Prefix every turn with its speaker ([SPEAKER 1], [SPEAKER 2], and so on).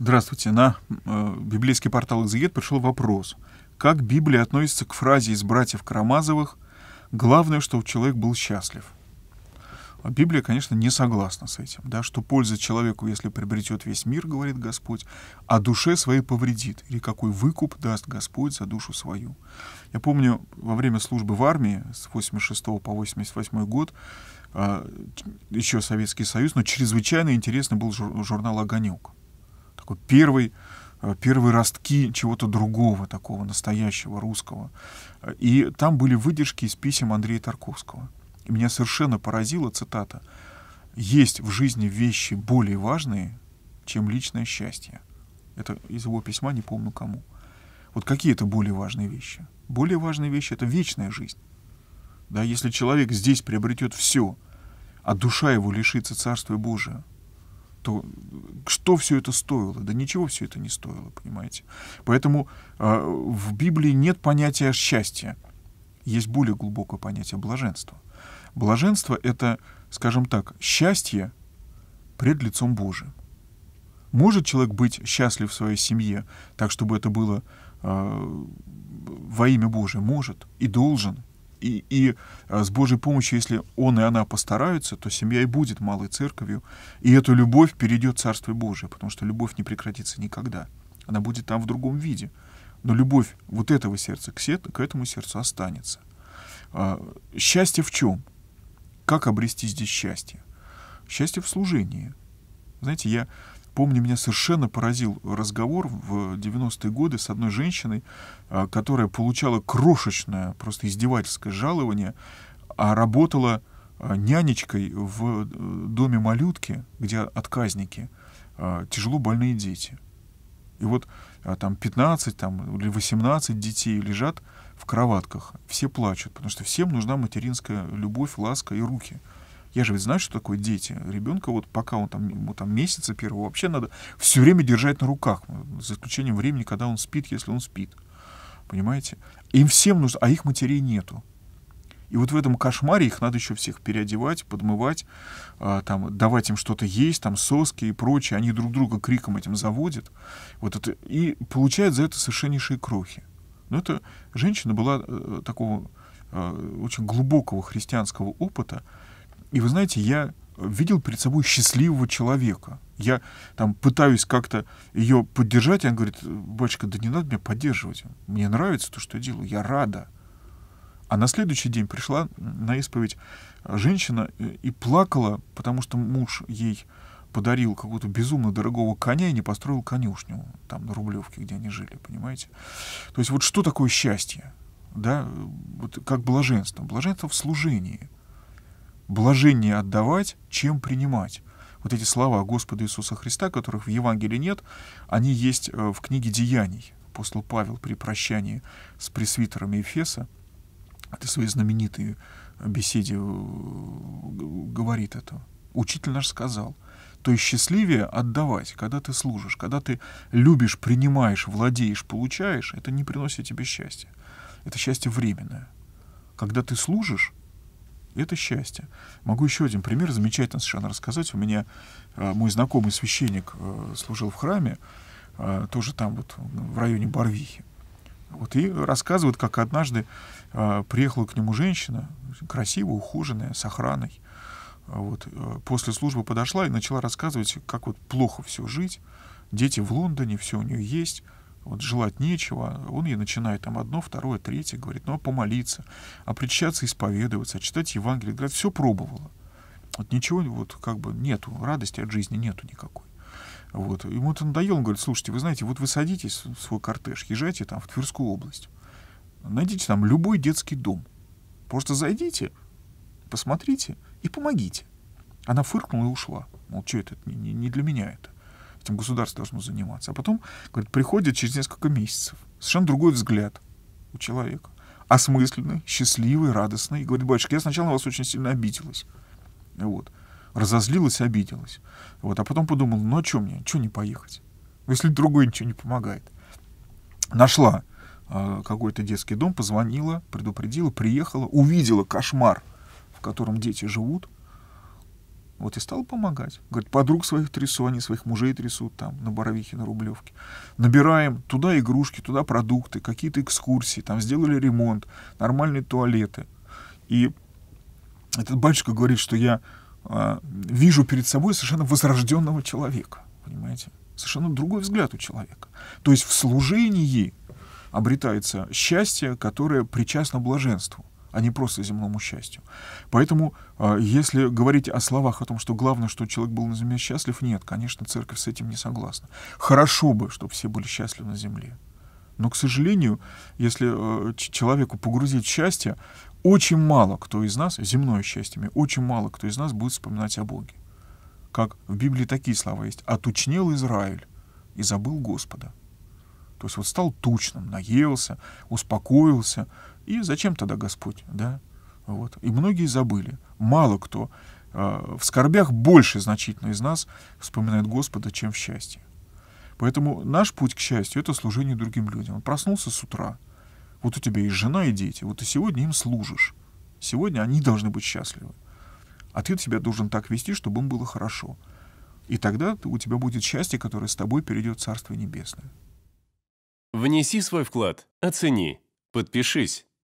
[SPEAKER 1] Здравствуйте. На э, библейский портал «Экзегет» пришел вопрос. Как Библия относится к фразе из братьев Карамазовых «Главное, что человек был счастлив»? А Библия, конечно, не согласна с этим, да, что польза человеку, если приобретет весь мир, говорит Господь, а душе своей повредит, или какой выкуп даст Господь за душу свою. Я помню, во время службы в армии с 86 по 88 год, э, еще Советский Союз, но чрезвычайно интересный был жур журнал «Огонек» такой первый, э, первые ростки чего-то другого, такого настоящего русского. И там были выдержки из писем Андрея Тарковского. И меня совершенно поразила цитата. «Есть в жизни вещи более важные, чем личное счастье». Это из его письма, не помню кому. Вот какие это более важные вещи? Более важные вещи — это вечная жизнь. Да, если человек здесь приобретет все, а душа его лишится Царствия Божия, то что все это стоило? Да ничего все это не стоило, понимаете? Поэтому э, в Библии нет понятия счастья. Есть более глубокое понятие блаженства. Блаженство — это, скажем так, счастье пред лицом Божиим. Может человек быть счастлив в своей семье, так чтобы это было э, во имя Божие? Может и должен, и, и а, с Божьей помощью, если он и она постараются, то семья и будет малой церковью. И эту любовь перейдет Царство Божие, потому что любовь не прекратится никогда. Она будет там в другом виде. Но любовь вот этого сердца к, сет, к этому сердцу останется. А, счастье в чем? Как обрести здесь счастье? Счастье в служении. Знаете, я Помню, меня совершенно поразил разговор в 90-е годы с одной женщиной, а, которая получала крошечное, просто издевательское жалование, а работала а, нянечкой в э, доме малютки, где отказники, а, тяжело больные дети. И вот там 15 там, или 18 детей лежат в кроватках, все плачут, потому что всем нужна материнская любовь, ласка и руки – я же ведь знаю, что такое дети. Ребенка вот пока он там, ему там месяца первого, вообще надо все время держать на руках, за исключением времени, когда он спит, если он спит. Понимаете? Им всем нужно, а их матерей нету. И вот в этом кошмаре их надо еще всех переодевать, подмывать, э, там, давать им что-то есть, там, соски и прочее. Они друг друга криком этим заводят. Вот это, и получают за это совершеннейшие крохи. Но эта женщина была э, такого э, очень глубокого христианского опыта, и вы знаете, я видел перед собой счастливого человека. Я там пытаюсь как-то ее поддержать, и она говорит, батюшка, да не надо меня поддерживать. Мне нравится то, что я делаю, я рада. А на следующий день пришла на исповедь женщина э, и плакала, потому что муж ей подарил какого-то безумно дорогого коня и не построил конюшню там на Рублевке, где они жили, понимаете? То есть вот что такое счастье? Да, вот как блаженство. Блаженство в служении – блажение отдавать, чем принимать. Вот эти слова Господа Иисуса Христа, которых в Евангелии нет, они есть э, в книге «Деяний». Апостол Павел при прощании с пресвитерами Эфеса, это своей знаменитой э, беседе э, говорит это. Учитель наш сказал, то есть счастливее отдавать, когда ты служишь, когда ты любишь, принимаешь, владеешь, получаешь, это не приносит тебе счастья. Это счастье временное. Когда ты служишь, и это счастье. Могу еще один пример замечательно совершенно рассказать. У меня э, мой знакомый священник э, служил в храме, э, тоже там вот в районе Барвихи. Вот, и рассказывают, как однажды приехала к нему женщина, красивая, ухоженная, с охраной. Вот, после службы подошла и начала рассказывать, как вот плохо все жить. Дети в Лондоне, все у нее есть вот желать нечего, он ей начинает там одно, второе, третье, говорит, ну а помолиться, опричащаться, а исповедоваться, а читать Евангелие, говорит, все пробовала. Вот ничего, вот как бы нету, радости от жизни нету никакой. Вот. Ему это надоело, он говорит, слушайте, вы знаете, вот вы садитесь в свой кортеж, езжайте там в Тверскую область, найдите там любой детский дом, просто зайдите, посмотрите и помогите. Она фыркнула и ушла. Мол, что это, не, не для меня это. Этим государство должно заниматься. А потом, говорит, приходит через несколько месяцев совершенно другой взгляд у человека. Осмысленный, счастливый, радостный. И говорит, батюшка, я сначала на вас очень сильно обиделась. Вот. Разозлилась, обиделась. Вот. А потом подумал, ну а что мне, что не поехать? Ну, если другой ничего не помогает. Нашла э, какой-то детский дом, позвонила, предупредила, приехала, увидела кошмар, в котором дети живут, вот и стал помогать. Говорит, подруг своих трясу, они своих мужей трясут там на Боровихе, на Рублевке. Набираем туда игрушки, туда продукты, какие-то экскурсии, там сделали ремонт, нормальные туалеты. И этот батюшка говорит, что я э, вижу перед собой совершенно возрожденного человека, понимаете? Совершенно другой взгляд у человека. То есть в служении обретается счастье, которое причастно блаженству а не просто земному счастью. Поэтому, а, если говорить о словах, о том, что главное, что человек был на земле счастлив, нет, конечно, церковь с этим не согласна. Хорошо бы, чтобы все были счастливы на земле. Но, к сожалению, если э, человеку погрузить счастье, очень мало кто из нас, земное счастье, очень мало кто из нас будет вспоминать о Боге. Как в Библии такие слова есть. «Отучнел Израиль и забыл Господа». То есть вот стал тучным, наелся, успокоился, и зачем тогда Господь, да? Вот. И многие забыли. Мало кто а, в скорбях больше значительно из нас вспоминает Господа, чем в счастье. Поэтому наш путь к счастью — это служение другим людям. Он проснулся с утра. Вот у тебя есть жена и дети. Вот ты сегодня им служишь. Сегодня они должны быть счастливы. А ты себя должен так вести, чтобы им было хорошо. И тогда у тебя будет счастье, которое с тобой перейдет в Царство Небесное. Внеси свой вклад, оцени, подпишись